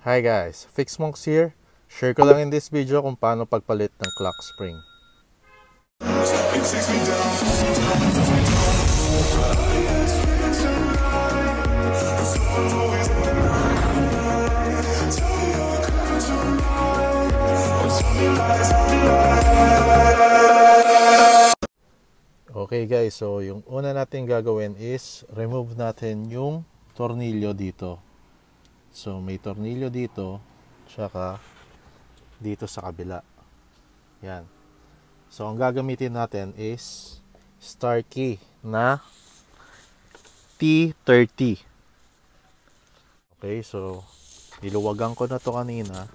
Hi guys, Fixmonks here. Share ko lang in this video kung paano pagpalit ng clock spring. Okay guys, so yung una natin gagawin is remove natin yung tornilyo dito So may tornilyo dito, tsaka dito sa kabila. Yan. So ang gagamitin natin is star key na T30. Okay, so niluwagan ko na to kanina.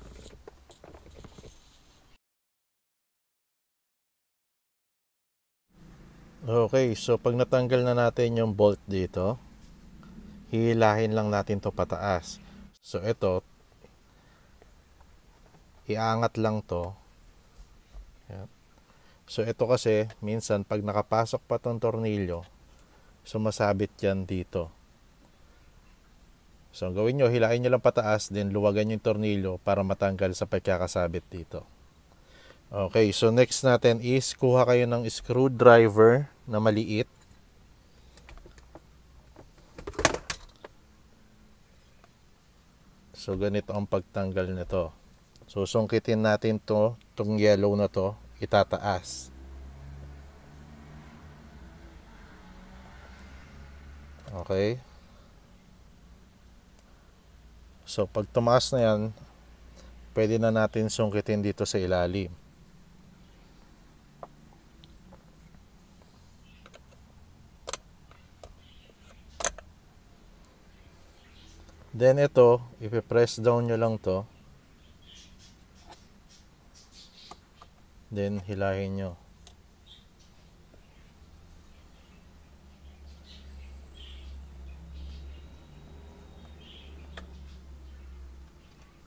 Okay, so pag natanggal na natin yung bolt dito, hihilahin lang natin to pataas. So ito iangat lang 'to. Yan. So ito kasi minsan pag nakapasok pa tong tornilyo, sumasabit 'yan dito. So gawin nyo, hilain nyo lang pataas, then luwagan yung tornilyo para matanggal sa pagkakasabit dito. Okay, so next natin is kuha kayo ng screwdriver na maliit. So ganito ang pagtanggal nito. So sungkitin natin to, tong yellow na to, itataas. Okay? So pag tumaas na yan, pwede na natin sungkitin dito sa ilalim. Then ito, ipe-press down nyo lang to. Then hilahin nyo.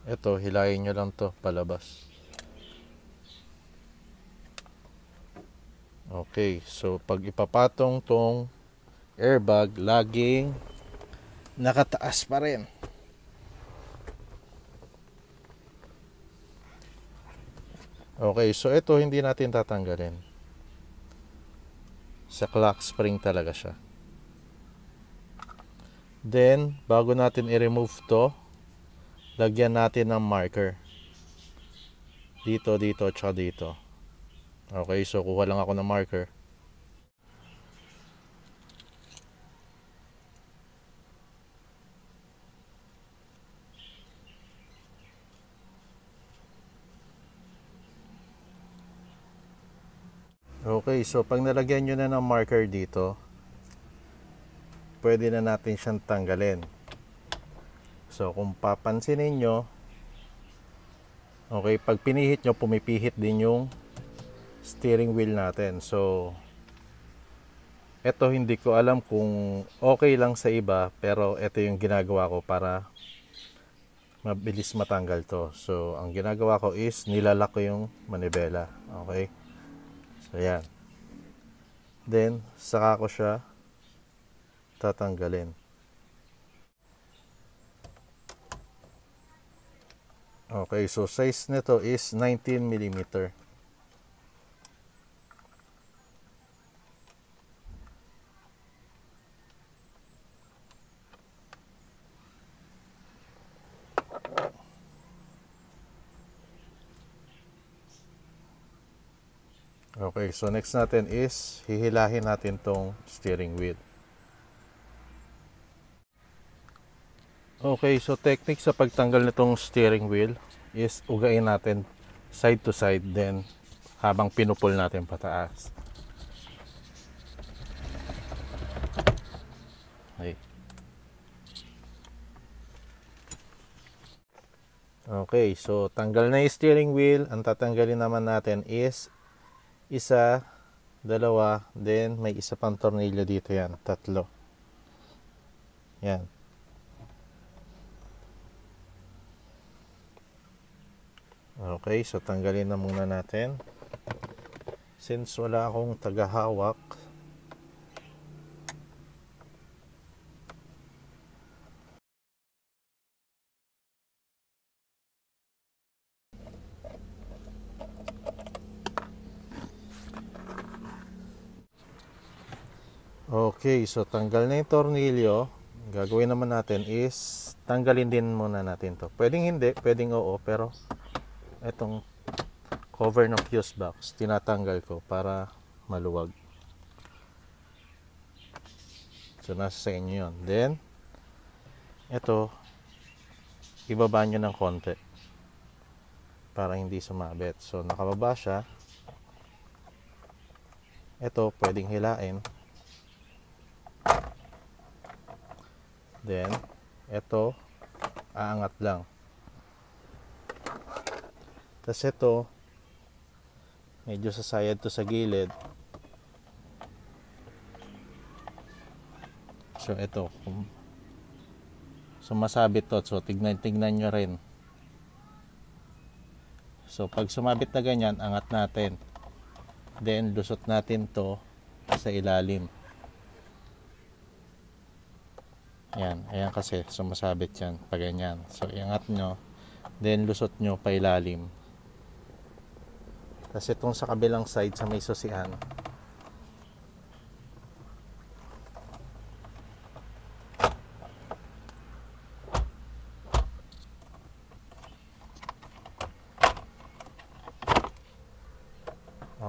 Ito, hilahin nyo lang to palabas. Okay, so pag ipapatong tong airbag, laging nakataas pa rin okay so ito hindi natin tatanggalin sa clock spring talaga siya then bago natin i-remove to lagyan natin ng marker dito dito tsaka dito okay so kuha lang ako ng marker Okay, so pag nalagyan nyo na ng marker dito, pwede na natin siyang tanggalin. So kung papansin nyo, okay, pag pinihit nyo, pumipihit din yung steering wheel natin. So, eto hindi ko alam kung okay lang sa iba, pero eto yung ginagawa ko para mabilis matanggal to. So, ang ginagawa ko is nilalak ko yung manibela. Okay? So, yan. Then, saka ko siya tatanggalin. Okay, so size nito is 19 millimeter. Okay, so next natin is hihilahin natin tong steering wheel. Okay, so technique sa pagtanggal nitong steering wheel is ugain natin side to side then habang pinupol natin pataas. Okay. Okay, so tanggal na yung steering wheel. Ang tatanggalin naman natin is isa, dalawa, then may isa pang tornilyo dito yan, tatlo. Yan. Okay, so tanggalin na muna natin. Since wala akong tagahawak, Okay, so tanggal na yung tornilyo. Gagawin naman natin is tanggalin din muna natin to. Pwedeng hindi, pwedeng oo, pero itong cover ng fuse box, tinatanggal ko para maluwag. So, nasa sa inyo yun. Then, ito, ibaba nyo ng konti para hindi sumabit. So, nakababa siya. Ito, pwedeng hilain. Then, ito, aangat lang. Tapos ito, medyo sasayad to sa gilid. So, ito. So, masabit to. So, tignan-tignan nyo rin. So, pag sumabit na ganyan, angat natin. Then, lusot natin to sa ilalim. Ayan, ayan kasi, sumasabit yan, pag ganyan. So, iangat nyo, then lusot nyo pa ilalim. Tapos itong sa kabilang side sa may susian,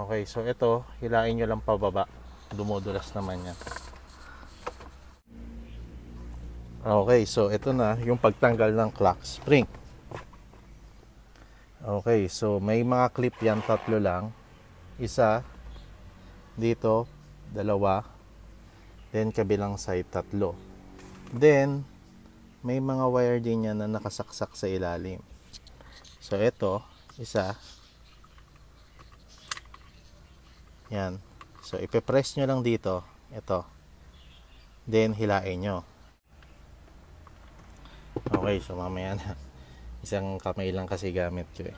Okay, so ito, hilain nyo lang pababa. Dumudulas naman yan. Okay, so ito na yung pagtanggal ng clock spring. Okay, so may mga clip yan, tatlo lang. Isa, dito, dalawa, then kabilang side, tatlo. Then, may mga wire din yan na nakasaksak sa ilalim. So, ito, isa. Yan. So, ipipress nyo lang dito. Ito. Then, hilain nyo okay so mamaya na isang kamay lang kasi gamit ko eh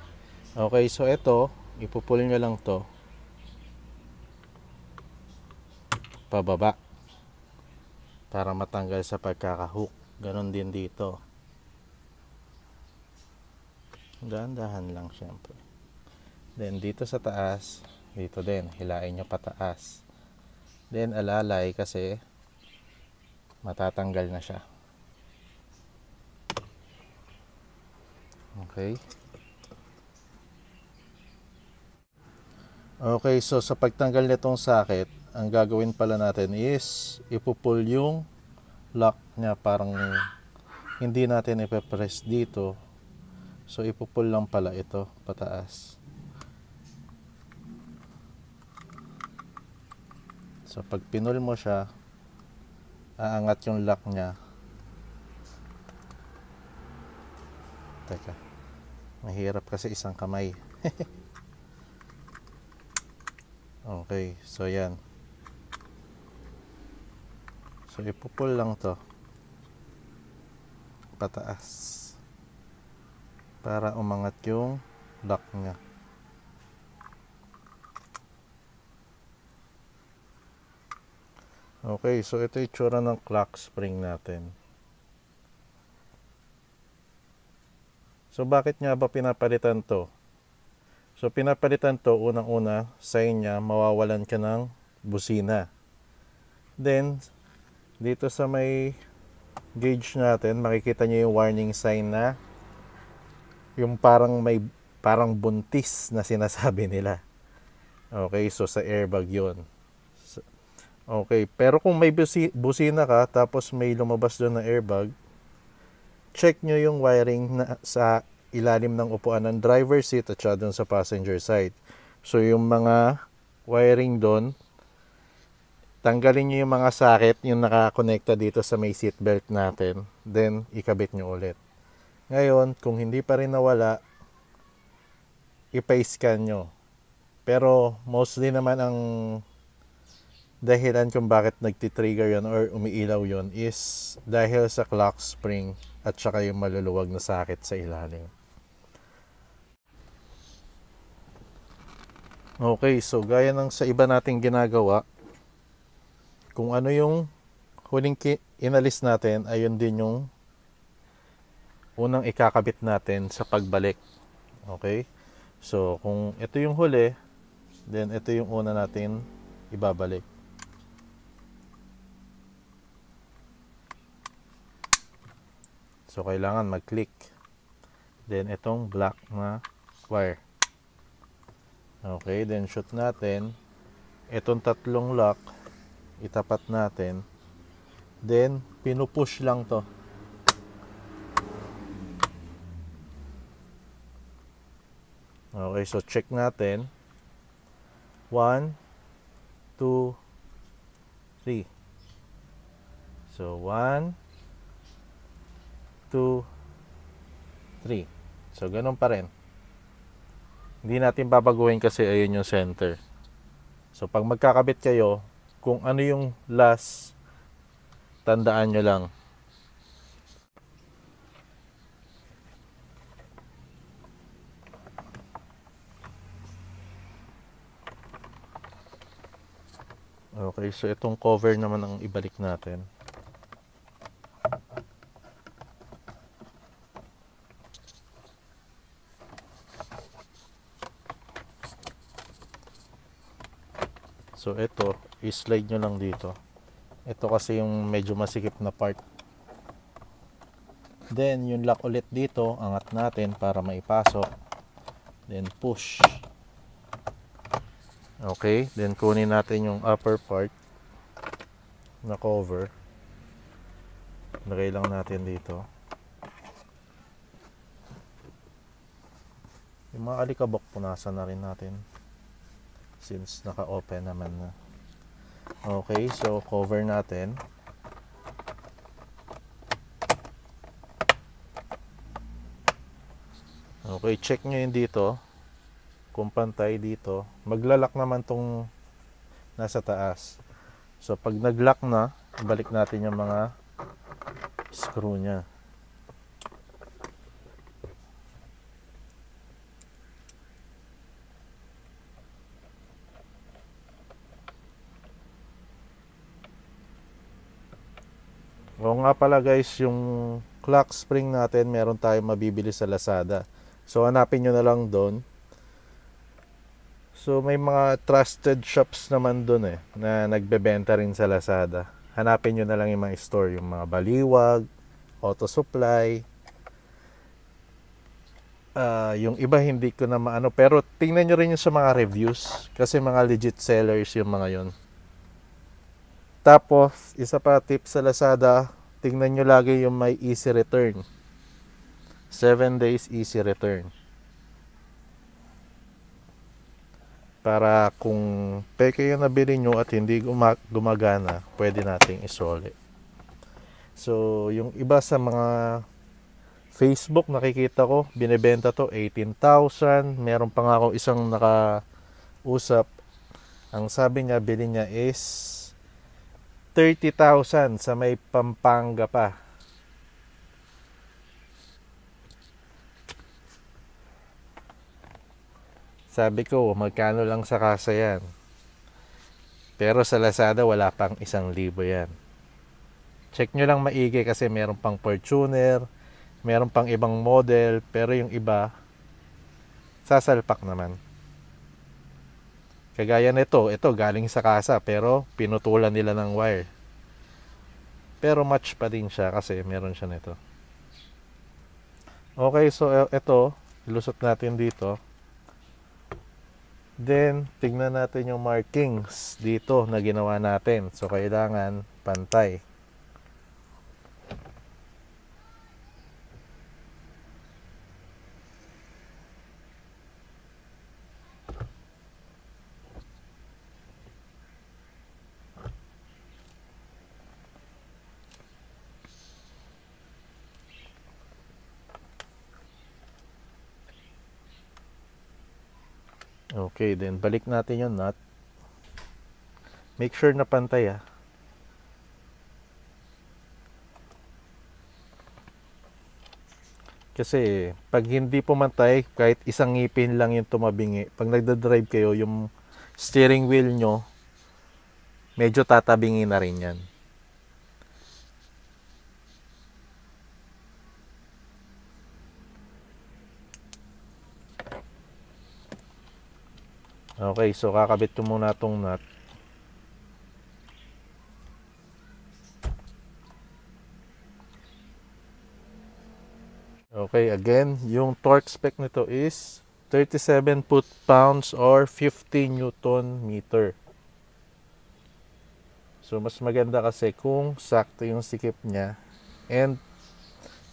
okay so ito ipupull nyo lang to pababa para matanggal sa pagkakahook ganon din dito dahan-dahan lang syempre then dito sa taas dito din hilain nyo pataas then alalay kasi matatanggal na siya Okay. Okay, so sa pagtanggal nitong socket, ang gagawin pala natin is ipupull yung lock niya parang hindi natin ipe-press dito. So ipupull lang pala ito pataas. So pag pinul mo siya, aangat yung lock niya. Teka mahirap kasi isang kamay okay so yan so ipupul lang to pataas para umangat yung lock nya okay so ito yung tsura ng clock spring natin So bakit nga ba pinapalitan to? So pinapalitan to unang-una sign niya, mawawalan ka ng busina. Then dito sa may gauge natin makikita niyo yung warning sign na yung parang may parang buntis na sinasabi nila. Okay, so sa airbag 'yon. Okay, pero kung may busina ka tapos may lumabas doon na airbag, check nyo yung wiring na sa ilalim ng upuan ng driver seat at sya sa passenger side. So yung mga wiring doon, tanggalin nyo yung mga socket yung nakakonekta dito sa may seatbelt natin. Then, ikabit nyo ulit. Ngayon, kung hindi pa rin nawala, ipa-scan nyo. Pero mostly naman ang dahilan kung bakit nagtitrigger yon or umiilaw yon is dahil sa clock spring at saka yung maluluwag na sakit sa ilalim. Okay, so gaya ng sa iba nating ginagawa, kung ano yung huling inalis natin, ayun din yung unang ikakabit natin sa pagbalik. Okay? So, kung ito yung huli, then ito yung una natin ibabalik. So, kailangan mag-click. Then, itong black na wire. Okay, then shoot natin. Itong tatlong lock, itapat natin. Then, pinupush lang to. Okay, so check natin. 1, 2, 3. So, 1, 2, 3. So, ganun pa rin. Hindi natin babaguhin kasi ayun yung center. So, pag magkakabit kayo, kung ano yung last, tandaan nyo lang. Okay, so itong cover naman ang ibalik natin. so ito i-slide nyo lang dito ito kasi yung medyo masikip na part then yung lock ulit dito angat natin para maipasok then push okay then kunin natin yung upper part na cover lagay lang natin dito yung mga alikabok punasan na rin natin since naka-open naman na. Okay, so cover natin. Okay, check nyo yun dito. Kung pantay dito. Maglalak naman tong nasa taas. So, pag naglock na, balik natin yung mga screw niya. nga pala guys, yung clock spring natin, meron tayong mabibili sa Lazada. So hanapin nyo na lang doon. So may mga trusted shops naman doon eh, na nagbebenta rin sa Lazada. Hanapin nyo na lang yung mga store, yung mga baliwag, auto supply, uh, yung iba hindi ko na maano pero tingnan nyo rin yung sa mga reviews kasi mga legit sellers yung mga yon tapos isa pa tip sa Lazada tingnan nyo lagi yung may easy return. 7 days easy return. Para kung peke yung nabili nyo at hindi gumagana, pwede nating isole. So, yung iba sa mga Facebook nakikita ko, binebenta to 18,000. Meron pa nga akong isang naka usap Ang sabi niya, bili niya is 30,000 sa may Pampanga pa. Sabi ko, magkano lang sa kasa yan. Pero sa Lazada, wala pang isang libo yan. Check nyo lang maigi kasi meron pang Fortuner, meron pang ibang model, pero yung iba, sasalpak naman. Kagaya nito, ito galing sa kasa pero pinutulan nila ng wire. Pero match pa din siya kasi meron siya nito. Okay, so e, ito, ilusot natin dito. Then, tignan natin yung markings dito na ginawa natin. So, kailangan pantay. Okay, then balik natin yung nut. Make sure na pantay ah. Kasi pag hindi pumantay, kahit isang ngipin lang yung tumabingi, pag nagda-drive kayo, yung steering wheel nyo, medyo tatabingi na rin yan. Okay, so kakabit ko muna itong nut. Okay, again, yung torque spec nito is 37 foot-pounds or 50 newton-meter. So, mas maganda kasi kung sakto yung sikip niya. And,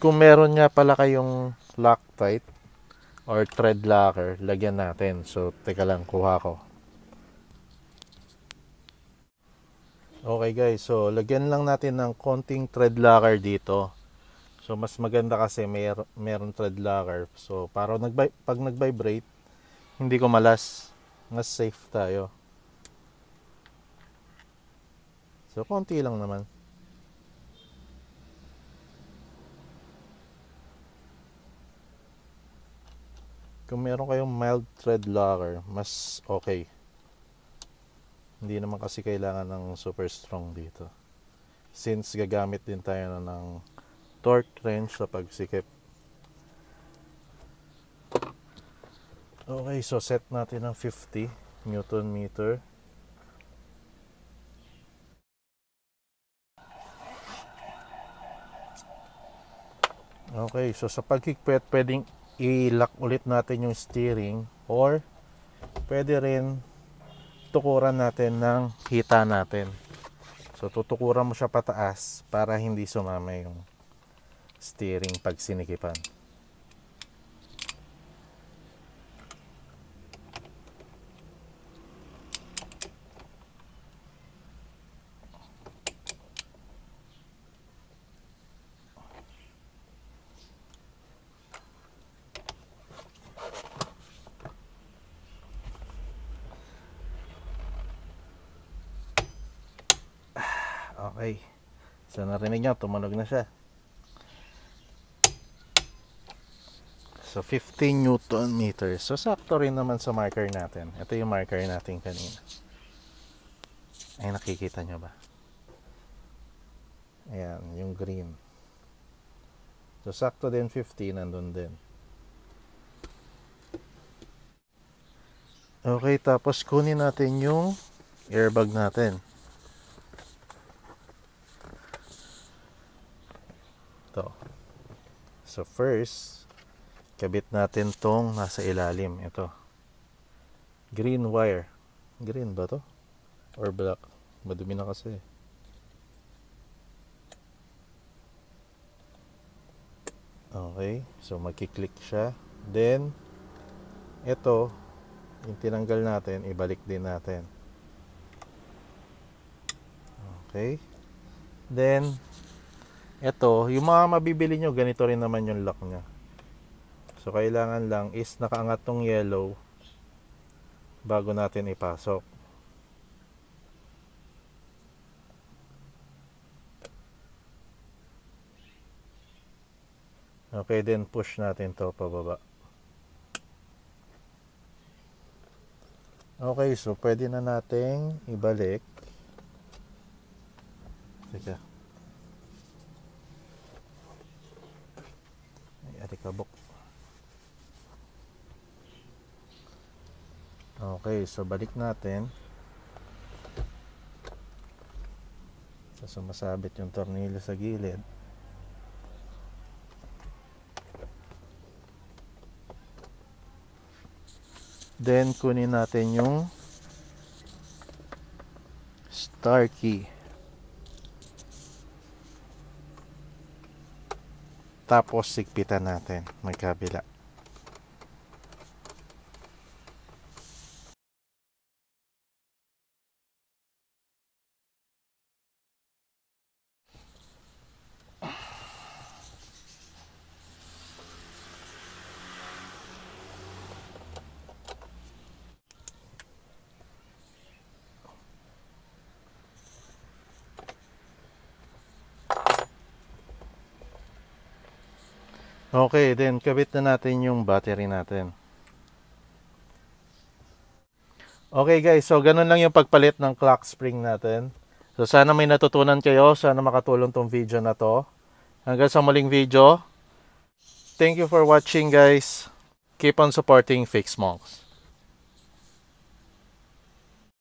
kung meron niya pala kayong Loctite, or tread locker, lagyan natin. So, teka lang, kuha ko. Okay guys, so lagyan lang natin ng konting tread locker dito. So, mas maganda kasi may mer meron thread locker. So, para nag pag nag-vibrate, hindi ko malas. Mas safe tayo. So, konti lang naman. Kung meron kayong mild thread locker, mas okay. Hindi naman kasi kailangan ng super strong dito. Since gagamit din tayo na ng torque wrench sa pagsikip. Okay, so set natin ng 50 Newton meter. Okay, so sa pagkikpet, pwedeng i-lock ulit natin yung steering or pwede rin tukuran natin ng hita natin. So tutukuran mo siya pataas para hindi sumama yung steering pag sinikipan. Okay. So narinig nyo, tumunog na siya. So 15 Newton meters. So sakto rin naman sa marker natin. Ito yung marker natin kanina. Ay nakikita nyo ba? Ayan, yung green. So sakto din 15 nandun din. Okay, tapos kunin natin yung airbag natin. to. So first, kabit natin tong nasa ilalim. Ito. Green wire. Green ba to? Or black? Madumi na kasi. Okay. So magkiklik siya. Then, ito, yung tinanggal natin, ibalik din natin. Okay. Then, ito, yung mga mabibili nyo, ganito rin naman yung lock nya. So, kailangan lang is nakaangat tong yellow bago natin ipasok. Okay, then push natin to pababa. Okay, so pwede na nating ibalik. Teka. Atikabok. Okay, so balik natin. So sumasabit yung tornilyo sa gilid. Then kunin natin yung star key. Tapos sigpitan natin. May kabila. Okay, then kabit na natin yung battery natin. Okay guys, so ganun lang yung pagpalit ng clock spring natin. So sana may natutunan kayo, sana makatulong tong video na to. Hanggang sa muling video. Thank you for watching guys. Keep on supporting Fix Monks.